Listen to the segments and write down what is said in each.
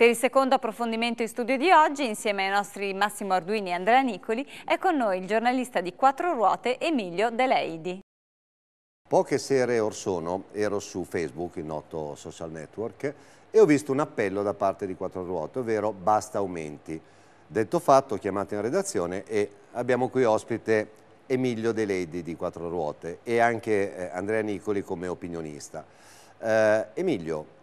Per il secondo approfondimento in studio di oggi, insieme ai nostri Massimo Arduini e Andrea Nicoli, è con noi il giornalista di Quattro Ruote Emilio Deleidi. Poche sere or sono ero su Facebook, il noto social network, e ho visto un appello da parte di Quattro Ruote, ovvero basta aumenti. Detto fatto, chiamato in redazione e abbiamo qui ospite Emilio Deleidi di Quattro Ruote e anche eh, Andrea Nicoli come opinionista. Eh, Emilio,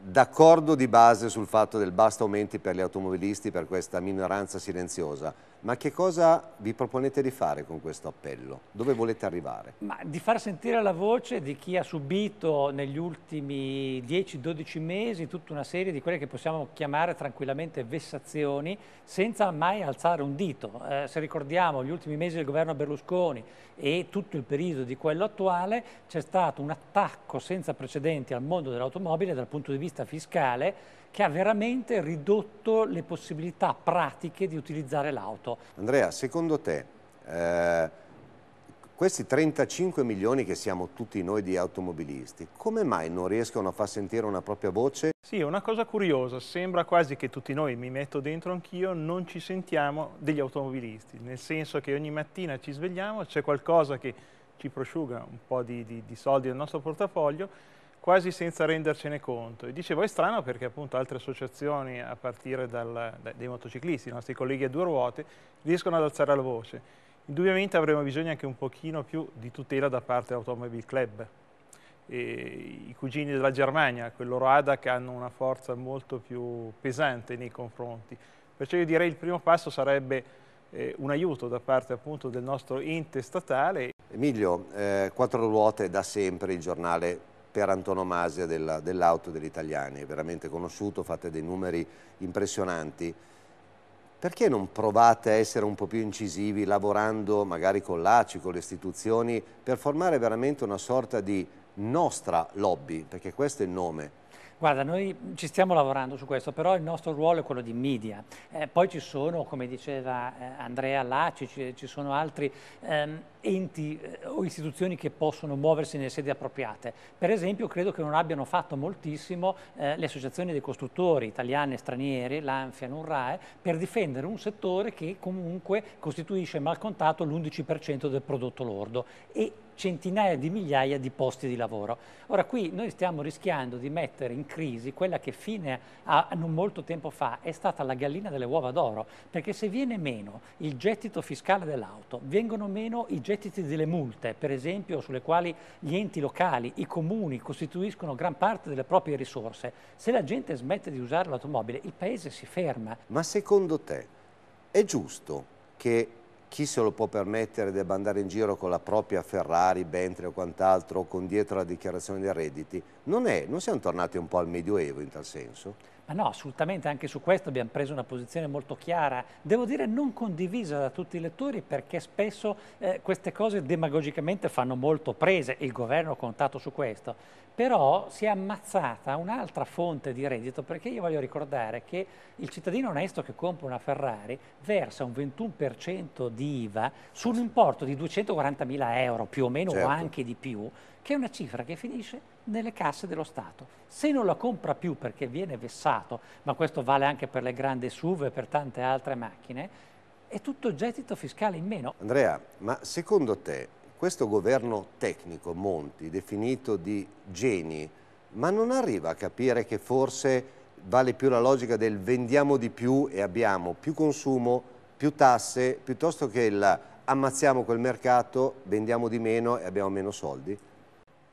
d'accordo di base sul fatto del basta aumenti per gli automobilisti per questa minoranza silenziosa, ma che cosa vi proponete di fare con questo appello? Dove volete arrivare? Ma di far sentire la voce di chi ha subito negli ultimi 10-12 mesi tutta una serie di quelle che possiamo chiamare tranquillamente vessazioni senza mai alzare un dito. Eh, se ricordiamo gli ultimi mesi del governo Berlusconi e tutto il periodo di quello attuale c'è stato un attacco senza precedenti al mondo dell'automobile dal punto di vista fiscale che ha veramente ridotto le possibilità pratiche di utilizzare l'auto mercato. Andrea, secondo te eh, questi 35 milioni che siamo tutti noi di automobilisti, come mai non riescono a far sentire una propria voce? Sì, è una cosa curiosa, sembra quasi che tutti noi, mi metto dentro anch'io, non ci sentiamo degli automobilisti, nel senso che ogni mattina ci svegliamo, c'è qualcosa che ci prosciuga un po' di, di, di soldi del nostro portafoglio quasi senza rendercene conto. E dicevo è strano perché appunto altre associazioni, a partire dal, dai motociclisti, i nostri colleghi a due ruote, riescono ad alzare la voce. Indubbiamente avremo bisogno anche un pochino più di tutela da parte dell'Automobile Club. E I cugini della Germania, quel loro ADAC, hanno una forza molto più pesante nei confronti. Perciò io direi il primo passo sarebbe eh, un aiuto da parte appunto del nostro ente statale. Emilio, eh, Quattro Ruote da sempre il giornale per antonomasia dell'auto degli italiani, è veramente conosciuto, fate dei numeri impressionanti. Perché non provate a essere un po' più incisivi lavorando magari con l'ACI, con le istituzioni, per formare veramente una sorta di nostra lobby, perché questo è il nome, Guarda, noi ci stiamo lavorando su questo, però il nostro ruolo è quello di media. Eh, poi ci sono, come diceva eh, Andrea Lacci, ci, ci sono altri ehm, enti eh, o istituzioni che possono muoversi nelle sedi appropriate. Per esempio, credo che non abbiano fatto moltissimo eh, le associazioni dei costruttori italiane e stranieri, l'Anfia, l'UNRAE, per difendere un settore che comunque costituisce malcontato l'11% del prodotto lordo e centinaia di migliaia di posti di lavoro. Ora qui noi stiamo rischiando di mettere in crisi quella che fine a non molto tempo fa è stata la gallina delle uova d'oro, perché se viene meno il gettito fiscale dell'auto, vengono meno i gettiti delle multe, per esempio sulle quali gli enti locali, i comuni costituiscono gran parte delle proprie risorse, se la gente smette di usare l'automobile il paese si ferma. Ma secondo te è giusto che chi se lo può permettere debba andare in giro con la propria Ferrari, Bentley o quant'altro, con dietro la dichiarazione dei redditi, non è, non siamo tornati un po' al Medioevo in tal senso? Ma no, assolutamente, anche su questo abbiamo preso una posizione molto chiara, devo dire non condivisa da tutti i lettori perché spesso eh, queste cose demagogicamente fanno molto prese, il governo ha contato su questo, però si è ammazzata un'altra fonte di reddito perché io voglio ricordare che il cittadino onesto che compra una Ferrari versa un 21% di IVA su un importo di 240 mila euro più o meno certo. o anche di più, che è una cifra che finisce nelle casse dello Stato. Se non la compra più perché viene vessato, ma questo vale anche per le grandi SUV e per tante altre macchine, è tutto gettito fiscale in meno. Andrea, ma secondo te questo governo tecnico Monti, definito di geni, ma non arriva a capire che forse vale più la logica del vendiamo di più e abbiamo più consumo, più tasse, piuttosto che il ammazziamo quel mercato, vendiamo di meno e abbiamo meno soldi?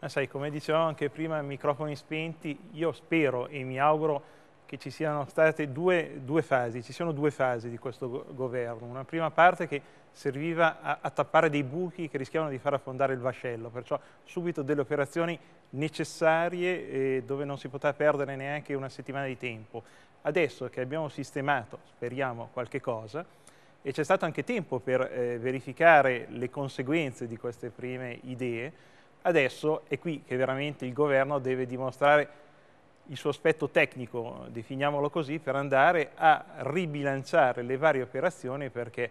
Ma eh, sai, come dicevamo anche prima, microfoni spenti, io spero e mi auguro che ci siano state due, due fasi, ci sono due fasi di questo go governo. Una prima parte che serviva a, a, tappare dei buchi che rischiavano di far affondare il vascello, perciò subito delle operazioni necessarie eh, dove non si poteva perdere neanche una settimana di tempo. Adesso che abbiamo sistemato, speriamo, qualche cosa, e c'è stato anche tempo per eh, verificare le conseguenze di queste prime idee, Adesso è qui che veramente il governo deve dimostrare il suo aspetto tecnico, definiamolo così, per andare a ribilanciare le varie operazioni perché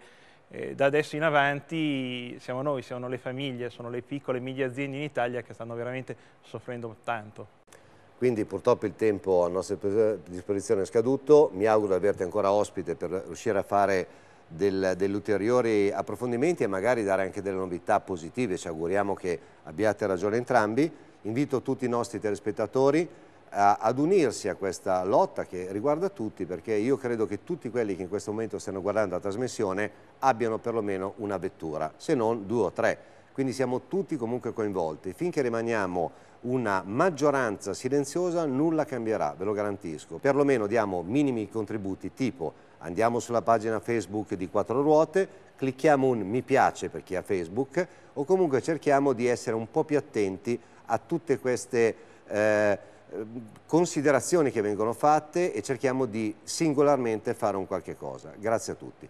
eh, da adesso in avanti siamo noi, siamo le famiglie, sono le piccole e medie aziende in Italia che stanno veramente soffrendo tanto. Quindi purtroppo il tempo a nostra disposizione è scaduto, mi auguro di averti ancora ospite per riuscire a fare del, degli ulteriori approfondimenti e magari dare anche delle novità positive, ci auguriamo che abbiate ragione entrambi. Invito tutti i nostri telespettatori a, ad unirsi a questa lotta che riguarda tutti perché io credo che tutti quelli che in questo momento stanno guardando la trasmissione abbiano perlomeno una vettura, se non due o tre quindi siamo tutti comunque coinvolti. Finché rimaniamo una maggioranza silenziosa nulla cambierà, ve lo garantisco. Perlomeno diamo minimi contributi tipo andiamo sulla pagina Facebook di Quattro Ruote, clicchiamo un mi piace per chi ha Facebook o comunque cerchiamo di essere un po' più attenti a tutte queste... Eh, considerazioni che vengono fatte e cerchiamo di singolarmente fare un qualche cosa. Grazie a tutti.